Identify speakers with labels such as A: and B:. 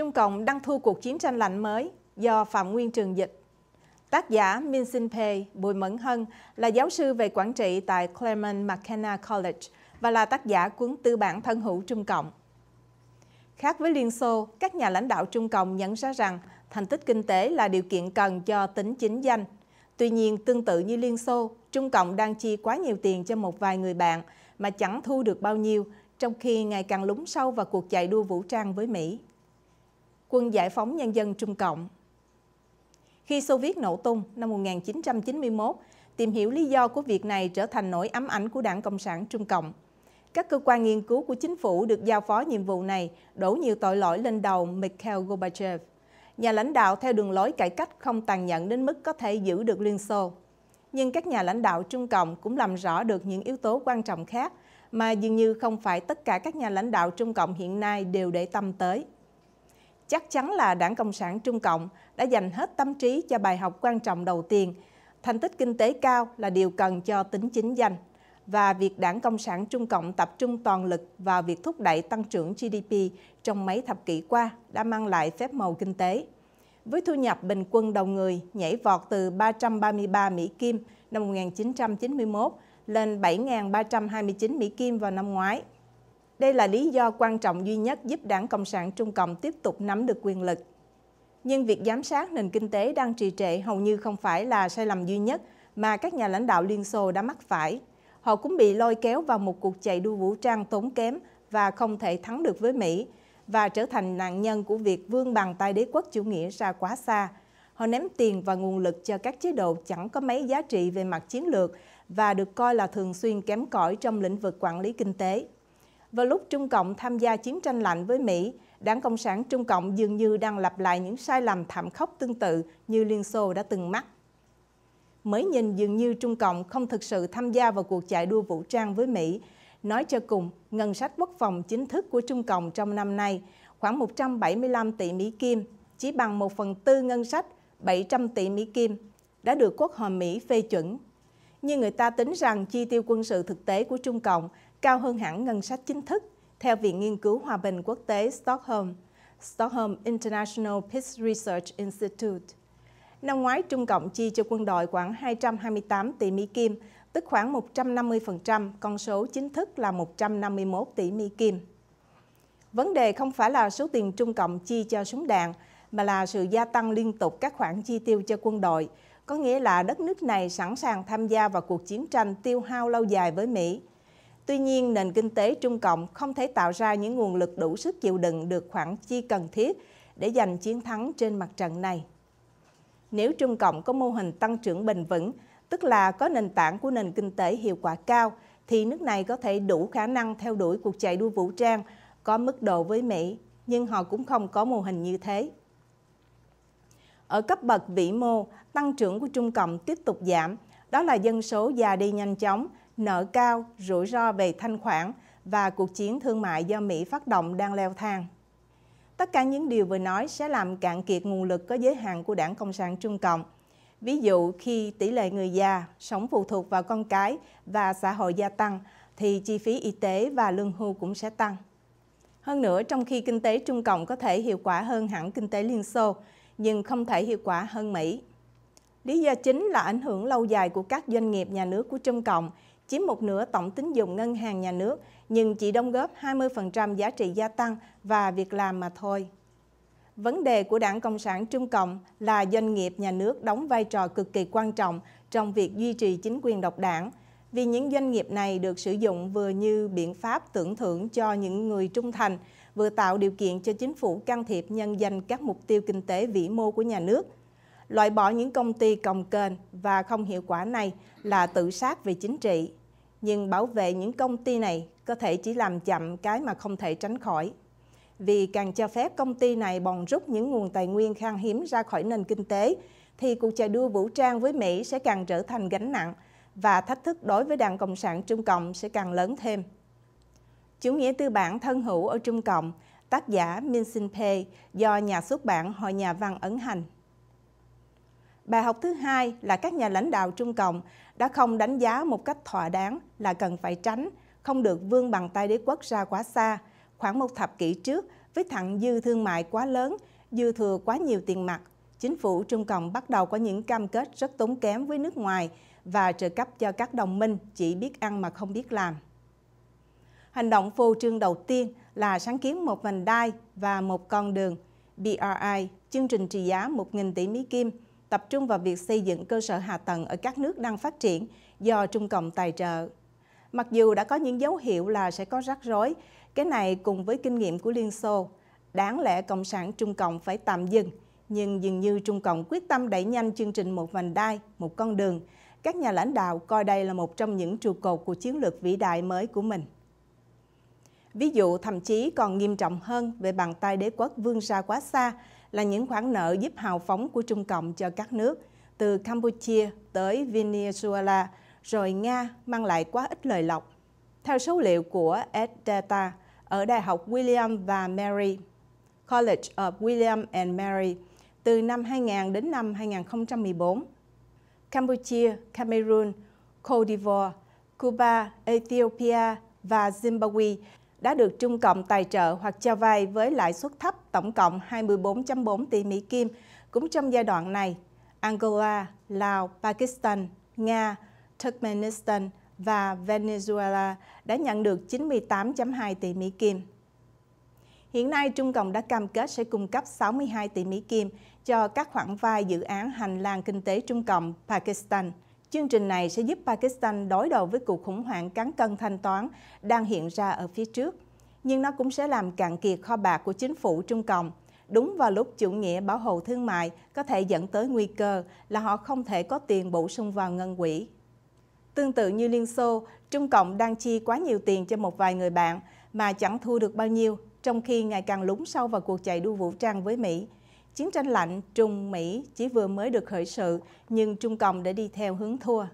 A: Trung Cộng đang thua cuộc chiến tranh lạnh mới do Phạm Nguyên Trường dịch. Tác giả Min Sinh Pei Bùi Mẫn Hân là giáo sư về quản trị tại Claremont McKenna College và là tác giả cuốn tư bản thân hữu Trung Cộng. Khác với Liên Xô, các nhà lãnh đạo Trung Cộng nhận ra rằng thành tích kinh tế là điều kiện cần cho tính chính danh. Tuy nhiên, tương tự như Liên Xô, Trung Cộng đang chi quá nhiều tiền cho một vài người bạn mà chẳng thu được bao nhiêu, trong khi ngày càng lúng sâu vào cuộc chạy đua vũ trang với Mỹ. Quân Giải phóng Nhân dân Trung Cộng. Khi Xô Viết nổ tung năm 1991, tìm hiểu lý do của việc này trở thành nỗi ám ảnh của Đảng Cộng sản Trung Cộng. Các cơ quan nghiên cứu của chính phủ được giao phó nhiệm vụ này đổ nhiều tội lỗi lên đầu Mikhail Gorbachev, nhà lãnh đạo theo đường lối cải cách không tàn nhẫn đến mức có thể giữ được Liên Xô. Nhưng các nhà lãnh đạo Trung Cộng cũng làm rõ được những yếu tố quan trọng khác mà dường như không phải tất cả các nhà lãnh đạo Trung Cộng hiện nay đều để tâm tới chắc chắn là Đảng Cộng sản Trung Cộng đã dành hết tâm trí cho bài học quan trọng đầu tiên. Thành tích kinh tế cao là điều cần cho tính chính danh và việc Đảng Cộng sản Trung Cộng tập trung toàn lực vào việc thúc đẩy tăng trưởng GDP trong mấy thập kỷ qua đã mang lại phép màu kinh tế. Với thu nhập bình quân đầu người nhảy vọt từ 333 Mỹ Kim năm 1991 lên 7.329 Mỹ Kim vào năm ngoái, đây là lý do quan trọng duy nhất giúp đảng Cộng sản Trung Cộng tiếp tục nắm được quyền lực. Nhưng việc giám sát nền kinh tế đang trì trệ hầu như không phải là sai lầm duy nhất mà các nhà lãnh đạo Liên Xô đã mắc phải. Họ cũng bị lôi kéo vào một cuộc chạy đua vũ trang tốn kém và không thể thắng được với Mỹ và trở thành nạn nhân của việc vương bàn tay đế quốc chủ nghĩa ra quá xa. Họ ném tiền và nguồn lực cho các chế độ chẳng có mấy giá trị về mặt chiến lược và được coi là thường xuyên kém cỏi trong lĩnh vực quản lý kinh tế. Vào lúc Trung Cộng tham gia chiến tranh lạnh với Mỹ, Đảng Cộng sản Trung Cộng dường như đang lặp lại những sai lầm thảm khốc tương tự như Liên Xô đã từng mắc. Mới nhìn dường như Trung Cộng không thực sự tham gia vào cuộc chạy đua vũ trang với Mỹ. Nói cho cùng, ngân sách quốc phòng chính thức của Trung Cộng trong năm nay khoảng 175 tỷ Mỹ Kim, chỉ bằng 1 phần tư ngân sách 700 tỷ Mỹ Kim, đã được Quốc hội Mỹ phê chuẩn nhưng người ta tính rằng chi tiêu quân sự thực tế của Trung Cộng cao hơn hẳn ngân sách chính thức, theo Viện Nghiên cứu Hòa bình Quốc tế Stockholm, Stockholm International Peace Research Institute. Năm ngoái, Trung Cộng chi cho quân đội khoảng 228 tỷ Mỹ Kim, tức khoảng 150%, con số chính thức là 151 tỷ Mỹ Kim. Vấn đề không phải là số tiền Trung Cộng chi cho súng đạn, mà là sự gia tăng liên tục các khoản chi tiêu cho quân đội – có nghĩa là đất nước này sẵn sàng tham gia vào cuộc chiến tranh tiêu hao lâu dài với Mỹ. Tuy nhiên, nền kinh tế Trung Cộng không thể tạo ra những nguồn lực đủ sức chịu đựng được khoản chi cần thiết để giành chiến thắng trên mặt trận này. Nếu Trung Cộng có mô hình tăng trưởng bền vững, tức là có nền tảng của nền kinh tế hiệu quả cao, thì nước này có thể đủ khả năng theo đuổi cuộc chạy đua vũ trang có mức độ với Mỹ, nhưng họ cũng không có mô hình như thế. Ở cấp bậc vĩ mô, tăng trưởng của Trung Cộng tiếp tục giảm, đó là dân số già đi nhanh chóng, nợ cao, rủi ro về thanh khoản và cuộc chiến thương mại do Mỹ phát động đang leo thang. Tất cả những điều vừa nói sẽ làm cạn kiệt nguồn lực có giới hạn của Đảng Cộng sản Trung Cộng. Ví dụ khi tỷ lệ người già sống phụ thuộc vào con cái và xã hội gia tăng thì chi phí y tế và lương hưu cũng sẽ tăng. Hơn nữa, trong khi kinh tế Trung Cộng có thể hiệu quả hơn hẳn kinh tế Liên Xô, nhưng không thể hiệu quả hơn Mỹ. Lý do chính là ảnh hưởng lâu dài của các doanh nghiệp nhà nước của Trung Cộng, chiếm một nửa tổng tín dụng ngân hàng nhà nước, nhưng chỉ đóng góp 20% giá trị gia tăng và việc làm mà thôi. Vấn đề của Đảng Cộng sản Trung Cộng là doanh nghiệp nhà nước đóng vai trò cực kỳ quan trọng trong việc duy trì chính quyền độc đảng, vì những doanh nghiệp này được sử dụng vừa như biện pháp tưởng thưởng cho những người trung thành, vừa tạo điều kiện cho chính phủ can thiệp nhân danh các mục tiêu kinh tế vĩ mô của nhà nước. Loại bỏ những công ty còng kềnh và không hiệu quả này là tự sát về chính trị. Nhưng bảo vệ những công ty này có thể chỉ làm chậm cái mà không thể tránh khỏi. Vì càng cho phép công ty này bòn rút những nguồn tài nguyên khan hiếm ra khỏi nền kinh tế, thì cuộc chạy đua vũ trang với Mỹ sẽ càng trở thành gánh nặng – và thách thức đối với Đảng Cộng sản Trung Cộng sẽ càng lớn thêm. Chủ nghĩa tư bản thân hữu ở Trung Cộng, tác giả Min Sin Pei do nhà xuất bản Hội Nhà văn ấn hành. Bài học thứ hai là các nhà lãnh đạo Trung Cộng đã không đánh giá một cách thỏa đáng là cần phải tránh, không được vươn bằng tay đế quốc ra quá xa. Khoảng một thập kỷ trước, với thặng dư thương mại quá lớn, dư thừa quá nhiều tiền mặt, chính phủ Trung Cộng bắt đầu có những cam kết rất tốn kém với nước ngoài và trợ cấp cho các đồng minh chỉ biết ăn mà không biết làm. Hành động phô trương đầu tiên là sáng kiến một vành đai và một con đường BRI, chương trình trị giá 1.000 tỷ Mỹ Kim, tập trung vào việc xây dựng cơ sở hạ tầng ở các nước đang phát triển do Trung Cộng tài trợ. Mặc dù đã có những dấu hiệu là sẽ có rắc rối, cái này cùng với kinh nghiệm của Liên Xô, đáng lẽ Cộng sản Trung Cộng phải tạm dừng – nhưng dường như Trung Cộng quyết tâm đẩy nhanh chương trình một vành đai, một con đường. Các nhà lãnh đạo coi đây là một trong những trụ cột của chiến lược vĩ đại mới của mình. Ví dụ thậm chí còn nghiêm trọng hơn về bàn tay đế quốc vươn ra quá xa là những khoản nợ giúp hào phóng của Trung Cộng cho các nước, từ Campuchia tới Venezuela, rồi Nga mang lại quá ít lời lọc. Theo số liệu của Ed Data ở Đại học William và Mary, College of William and Mary – từ năm 2000 đến năm 2014. Campuchia, Cameroon, Cote d'Ivoire, Cuba, Ethiopia và Zimbabwe đã được Trung Cộng tài trợ hoặc cho vay với lãi suất thấp tổng cộng 24.4 tỷ Mỹ Kim cũng trong giai đoạn này. Angola, Lào, Pakistan, Nga, Turkmenistan và Venezuela đã nhận được 98.2 tỷ Mỹ Kim. Hiện nay, Trung Cộng đã cam kết sẽ cung cấp 62 tỷ Mỹ Kim cho các khoản vay dự án hành lang kinh tế Trung Cộng Pakistan. Chương trình này sẽ giúp Pakistan đối đầu với cuộc khủng hoảng cán cân thanh toán đang hiện ra ở phía trước. Nhưng nó cũng sẽ làm cạn kiệt kho bạc của chính phủ Trung Cộng. Đúng vào lúc chủ nghĩa bảo hộ thương mại có thể dẫn tới nguy cơ là họ không thể có tiền bổ sung vào ngân quỹ. Tương tự như Liên Xô, Trung Cộng đang chi quá nhiều tiền cho một vài người bạn mà chẳng thu được bao nhiêu trong khi ngày càng lúng sâu vào cuộc chạy đua vũ trang với Mỹ. Chiến tranh lạnh Trung-Mỹ chỉ vừa mới được khởi sự, nhưng Trung Cộng đã đi theo hướng thua.